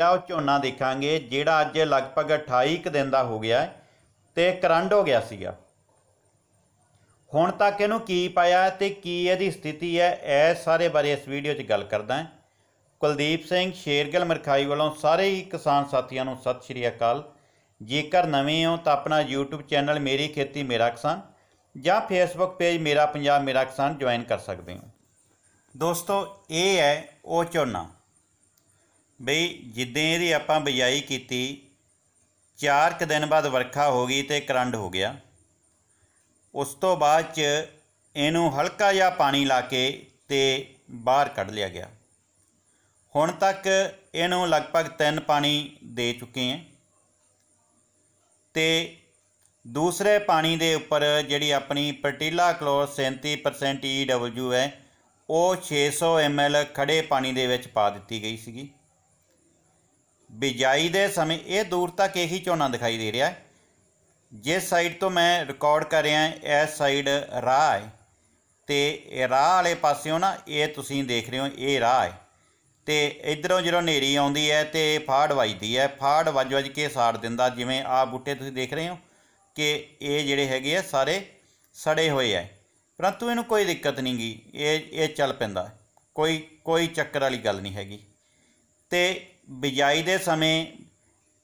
ਜਿਹੜਾ ਉਹ ਝੋਨਾ ਦੇਖਾਂਗੇ ਜਿਹੜਾ ਅੱਜ ਲਗਭਗ 28 ਕ ਦਿਨ ਦਾ ਹੋ ਗਿਆ ਤੇ ਕਰੰਡ ਹੋ ਗਿਆ ਸੀਗਾ ਹੁਣ ਤੱਕ ਇਹਨੂੰ ਕੀ ਪਾਇਆ ਤੇ ਕੀ ਇਹਦੀ ਸਥਿਤੀ ਹੈ ਇਹ ਸਾਰੇ ਬਾਰੇ ਇਸ ਵੀਡੀਓ 'ਚ ਗੱਲ ਕਰਦਾ ਹਾਂ ਕੁਲਦੀਪ ਸਿੰਘ ਸ਼ੇਰਗਲ ਮਰਖਾਈ ਵੱਲੋਂ ਸਾਰੇ ਹੀ ਕਿਸਾਨ ਸਾਥੀਆਂ ਨੂੰ ਸਤਿ ਸ਼੍ਰੀ ਅਕਾਲ ਜੇਕਰ ਨਵੇਂ ਹੋ ਤਾਂ ਆਪਣਾ YouTube ਚੈਨਲ ਮੇਰੀ ਖੇਤੀ ਮੇਰਾ ਕਿਸਾਨ ਜਾਂ Facebook ਪੇਜ ਮੇਰਾ ਪੰਜਾਬ ਮੇਰਾ ਕਿਸਾਨ ਜੁਆਇਨ ਕਰ ਸਕਦੇ ਹੋ ਦੋਸਤੋ ਇਹ ਹੈ ਉਹ ਚੋਣਾ ਬਈ ਜਿੱਦਾਂ ਇਹਦੀ ਆਪਾਂ ਬਿਜਾਈ ਕੀਤੀ 4 ਕ ਦਿਨ ਬਾਅਦ ਵਰਖਾ ਹੋ ਗਈ ਤੇ ਕਰੰਡ ਹੋ ਗਿਆ ਉਸ ਤੋਂ ਬਾਅਦ ਚ ਇਹਨੂੰ ਹਲਕਾ ਜਿਹਾ ਪਾਣੀ ਲਾ ਕੇ ਤੇ ਬਾਹਰ ਕੱਢ ਲਿਆ ਗਿਆ ਹੁਣ ਤੱਕ ਇਹਨੂੰ ਲਗਭਗ 3 ਪਾਣੀ ਦੇ ਚੁੱਕੇ ਆ ਤੇ ਦੂਸਰੇ ਪਾਣੀ ਦੇ ਉੱਪਰ ਜਿਹੜੀ ਆਪਣੀ ਪਟੀਲਾ ਕਲੋਰ 37% EW ਹੈ ਉਹ 600 ml ਖੜੇ ਪਾਣੀ ਦੇ ਵਿੱਚ ਪਾ ਦਿੱਤੀ ਗਈ ਸੀਗੀ ਬਿਜਾਈ ਦੇ ਸਮੇਂ ਇਹ ਦੂਰ ਤੱਕ ਇਹੀ ਝੋਨਾ ਦਿਖਾਈ ਦੇ ਰਿਹਾ ਹੈ ਜਿਸ ਸਾਈਡ ਤੋਂ ਮੈਂ ਰਿਕਾਰਡ ਕਰ ਰਿਹਾ ਇਸ ਸਾਈਡ ਰਾਹ ਹੈ ਤੇ ਰਾਹ ਵਾਲੇ ਪਾਸਿਓਂ ਨਾ ਇਹ ਤੁਸੀਂ ਦੇਖ ਰਹੇ ਹੋ ਇਹ ਰਾਹ ਹੈ ਤੇ ਇਧਰੋਂ ਜਿਹੜਾ ਨੇਰੀ ਆਉਂਦੀ ਹੈ ਤੇ ਫਾੜ ਵੱਜਦੀ ਹੈ ਫਾੜ ਵੱਜ ਵੱਜ ਕੇ ਸਾੜ ਦਿੰਦਾ ਜਿਵੇਂ ਆ ਬੁੱਟੇ ਤੁਸੀਂ ਦੇਖ ਰਹੇ ਹੋ ਕਿ ਇਹ ਜਿਹੜੇ ਹੈਗੇ ਆ ਸਾਰੇ ਸੜੇ ਹੋਏ ਆ ਪਰੰਤੂ ਇਹਨੂੰ ਕੋਈ ਦਿੱਕਤ ਨਹੀਂ ਗਈ ਇਹ ਇਹ ਚੱਲ ਪੈਂਦਾ ਕੋਈ ਕੋਈ ਚੱਕਰ ਵਾਲੀ ਗੱਲ ਨਹੀਂ ਹੈਗੀ ਤੇ ਬਿਜਾਈ ਦੇ ਸਮੇਂ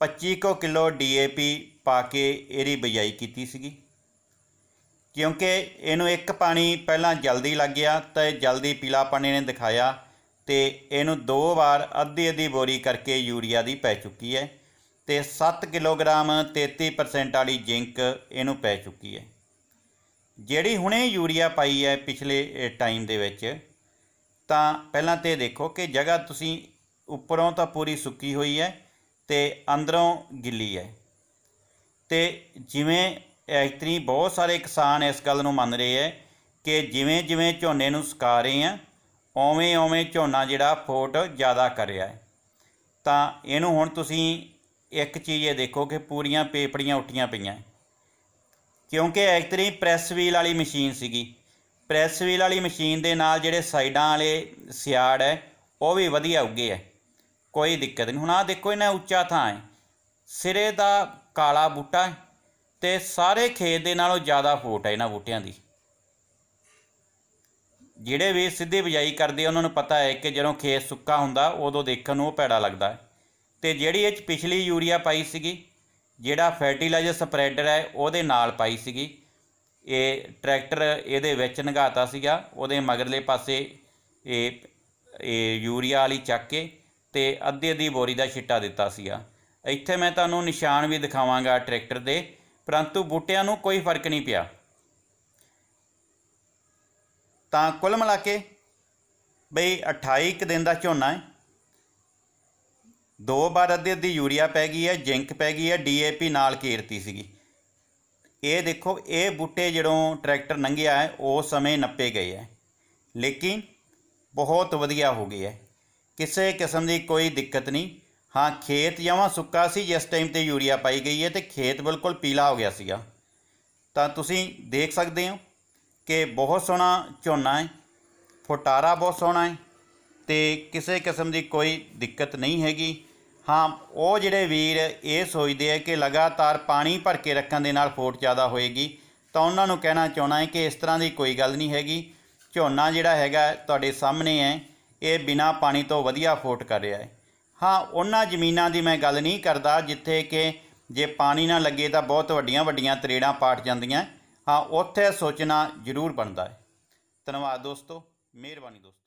25 ਕੋ ਕਿਲੋ ਡੀਏਪੀ ਪਾ ਕੇ ਇਹਦੀ ਬਿਜਾਈ ਕੀਤੀ ਸੀਗੀ ਕਿਉਂਕਿ ਇਹਨੂੰ ਇੱਕ ਪਾਣੀ ਪਹਿਲਾਂ ਜਲਦੀ ਲੱਗ ਗਿਆ ਤਾਂ ਇਹ ਜਲਦੀ ਪਾਣੀ ਨੇ ਦਿਖਾਇਆ ਤੇ ਇਹਨੂੰ ਦੋ ਵਾਰ ਅੱਧੀ ਅੱਧੀ ਬੋਰੀ ਕਰਕੇ ਯੂਰੀਆ ਦੀ ਪੈ ਚੁੱਕੀ ਹੈ ਤੇ 7 ਕਿਲੋਗ੍ਰਾਮ 33% ਵਾਲੀ ਜ਼ਿੰਕ ਇਹਨੂੰ ਪੈ ਚੁੱਕੀ ਹੈ ਜਿਹੜੀ ਹੁਣੇ ਯੂਰੀਆ ਪਾਈ ਹੈ ਪਿਛਲੇ ਟਾਈਮ ਦੇ ਵਿੱਚ ਤਾਂ ਪਹਿਲਾਂ ਤੇ ਦੇਖੋ ਕਿ ਜਗ੍ਹਾ ਤੁਸੀਂ ਉੱਪਰੋਂ ਤਾਂ ਪੂਰੀ ਸੁੱਕੀ ਹੋਈ ਹੈ ਤੇ ਅੰਦਰੋਂ ਗਿੱਲੀ ਹੈ ਤੇ ਜਿਵੇਂ ਐਤਰੀ ਬਹੁਤ ਸਾਰੇ ਕਿਸਾਨ ਇਸ ਗੱਲ ਨੂੰ ਮੰਨ ਰਹੇ ਐ ਕਿ ਜਿਵੇਂ ਜਿਵੇਂ ਝੋਨੇ ਨੂੰ ਸੁਕਾ ਰਹੇ ਆ ਓਵੇਂ ਓਵੇਂ ਝੋਨਾ ਜਿਹੜਾ ਫੋਟ ਜ਼ਿਆਦਾ ਕਰ ਰਿਹਾ ਹੈ ਤਾਂ ਇਹਨੂੰ ਹੁਣ ਤੁਸੀਂ ਇੱਕ ਚੀਜ਼ ਇਹ ਦੇਖੋ ਕਿ ਪੂਰੀਆਂ ਪੇਪੜੀਆਂ ਉੱਟੀਆਂ ਪਈਆਂ ਕਿਉਂਕਿ ਐਕਤਰੀ ਪ੍ਰੈਸ ਵੀਲ ਵਾਲੀ ਮਸ਼ੀਨ ਸੀਗੀ ਪ੍ਰੈਸ ਵੀਲ ਵਾਲੀ ਮਸ਼ੀਨ ਦੇ ਨਾਲ ਜਿਹੜੇ ਸਾਈਡਾਂ ਵਾਲੇ ਸਿਆੜ ਹੈ ਉਹ ਵੀ ਵਧੀਆ ਉੱਗੇ ਹੈ ਕੋਈ ਦਿੱਕਤ ਨਹੀਂ ਹੁਣ ਆ ਦੇਖੋ ਇਹਨਾਂ ਉੱਚਾ ਥਾਂ ਹੈ ਸਿਰੇ ਦਾ ਕਾਲਾ ਬੂਟਾ ਤੇ ਸਾਰੇ ਖੇਤ ਦੇ ਨਾਲੋਂ ਜ਼ਿਆਦਾ ਫੋਟ ਹੈ ਇਹਨਾਂ ਬੂਟਿਆਂ ਦੀ ਜਿਹੜੇ ਵੀ ਸਿੱਧੇ ਬਿਜਾਈ ਕਰਦੇ ਉਹਨਾਂ ਨੂੰ ਪਤਾ ਹੈ ਕਿ ਜਦੋਂ ਖੇਤ ਸੁੱਕਾ ਹੁੰਦਾ ਉਦੋਂ ਦੇਖਣ ਨੂੰ ਉਹ ਪੈੜਾ ਲੱਗਦਾ ਤੇ ਜਿਹੜੀ ਇਹ ਪਿਛਲੀ ਯੂਰੀਆ ਪਾਈ ਸੀਗੀ ਜਿਹੜਾ ਫਰਟੀਲਾਈਜ਼ਰ ਸਪਰੈਡਰ ਹੈ ਉਹਦੇ ਨਾਲ ਪਾਈ ਸੀਗੀ ਇਹ ਟਰੈਕਟਰ ਇਹਦੇ ਵਿੱਚ ਨਗਾਤਾ ਸੀਗਾ ਉਹਦੇ ਮਗਰਲੇ ਪਾਸੇ ਇਹ ਇਹ ਯੂਰੀਆ ਵਾਲੀ ਚੱਕ ਕੇ ਤੇ ਅੱਧੀ ਅੱਧੀ ਬੋਰੀ ਦਾ ਛਿੱਟਾ ਦਿੱਤਾ ਸੀਗਾ ਇੱਥੇ ਮੈਂ ਤੁਹਾਨੂੰ ਨਿਸ਼ਾਨ ਵੀ ਦਿਖਾਵਾਂਗਾ ਟਰੈਕਟਰ ਦੇ ਪਰੰਤੂ ਬੂਟਿਆਂ ਨੂੰ ਕੋਈ ਫਰਕ ਨਹੀਂ ਪਿਆ ਤਾਂ ਕੁੱਲ ਮਿਲਾ ਕੇ ਬਈ 28 ਦਿਨ ਦਾ ਝੋਨਾ ਹੈ ਦੋ ਵਾਰ ਅੱਧੀ ਅੱਧੀ ਯੂਰੀਆ ਪੈ ਗਈ ਹੈ ਜ਼ਿੰਕ ਪੈ ਗਈ ਹੈ ਡੀਏਪੀ ਨਾਲ ਕੀਰਤੀ ਸੀਗੀ ਇਹ ਦੇਖੋ ਇਹ ਬੂਟੇ ਜਦੋਂ ਟਰੈਕਟਰ ਲੰਘਿਆ ਹੈ ਉਸ ਸਮੇਂ ਨੱਪੇ ਗਏ ਹੈ ਲੇਕਿਨ ਬਹੁਤ ਵਧੀਆ ਹੋ ਗਈ ਹੈ ਕਿਸੇ ਕਿਸਮ ਦੀ ਕੋਈ ਦਿੱਕਤ ਨਹੀਂ ਹਾਂ ਖੇਤ ਜਮਾਂ ਸੁੱਕਾ ਸੀ ਜਿਸ ਟਾਈਮ ਤੇ ਯੂਰੀਆ ਪਾਈ ਗਈ ਹੈ ਤੇ ਖੇਤ ਬਿਲਕੁਲ ਪੀਲਾ ਹੋ ਗਿਆ ਸੀਗਾ ਤਾਂ ਤੁਸੀਂ ਦੇਖ ਸਕਦੇ ਹੋ ਕਿ ਬਹੁਤ ਸੋਹਣਾ ਝੋਨਾ ਹੈ ਫੁਟਾਰਾ ਬਹੁਤ ਸੋਹਣਾ ਹੈ ਤੇ ਕਿਸੇ ਕਿਸਮ ਦੀ ਕੋਈ ਦਿੱਕਤ ਨਹੀਂ ਹੈਗੀ ਹਾਂ ਉਹ ਜਿਹੜੇ ਵੀਰ ਇਹ ਸੋਚਦੇ ਆ ਕਿ ਲਗਾਤਾਰ ਪਾਣੀ ਭਰ ਕੇ ਰੱਖਣ ਦੇ ਨਾਲ ਫੋਟ ਜ਼ਿਆਦਾ ਹੋਏਗੀ ਤਾਂ ਉਹਨਾਂ ਨੂੰ ਕਹਿਣਾ ਚਾਹਣਾ ਹੈ ਕਿ ਇਸ ਤਰ੍ਹਾਂ ਦੀ ਕੋਈ ਗੱਲ ਨਹੀਂ ਹੈਗੀ ਝੋਨਾ ਜਿਹੜਾ ਹੈਗਾ ਤੁਹਾਡੇ ਸਾਹਮਣੇ ਹੈ ਇਹ ਬਿਨਾ ਪਾਣੀ ਤੋਂ ਵਧੀਆ ਫੋਟ ਕਰ ਰਿਹਾ ਹੈ ਹਾਂ ਉਹਨਾਂ ਜ਼ਮੀਨਾਂ ਦੀ ਮੈਂ ਗੱਲ ਨਹੀਂ ਕਰਦਾ ਜਿੱਥੇ ਕਿ ਜੇ ਪਾਣੀ ਨਾ ਲੱਗੇ ਤਾਂ ਬਹੁਤ ਵੱਡੀਆਂ ਵੱਡੀਆਂ ਤਰੇੜਾਂ ਪਾਟ ਜਾਂਦੀਆਂ ਹਾਂ ਉੱਥੇ ਸੋਚਣਾ ਜ਼ਰੂਰ ਬਣਦਾ ਹੈ ਧੰਨਵਾਦ ਦੋਸਤੋ ਮਿਹਰਬਾਨੀ ਦੋਸਤੋ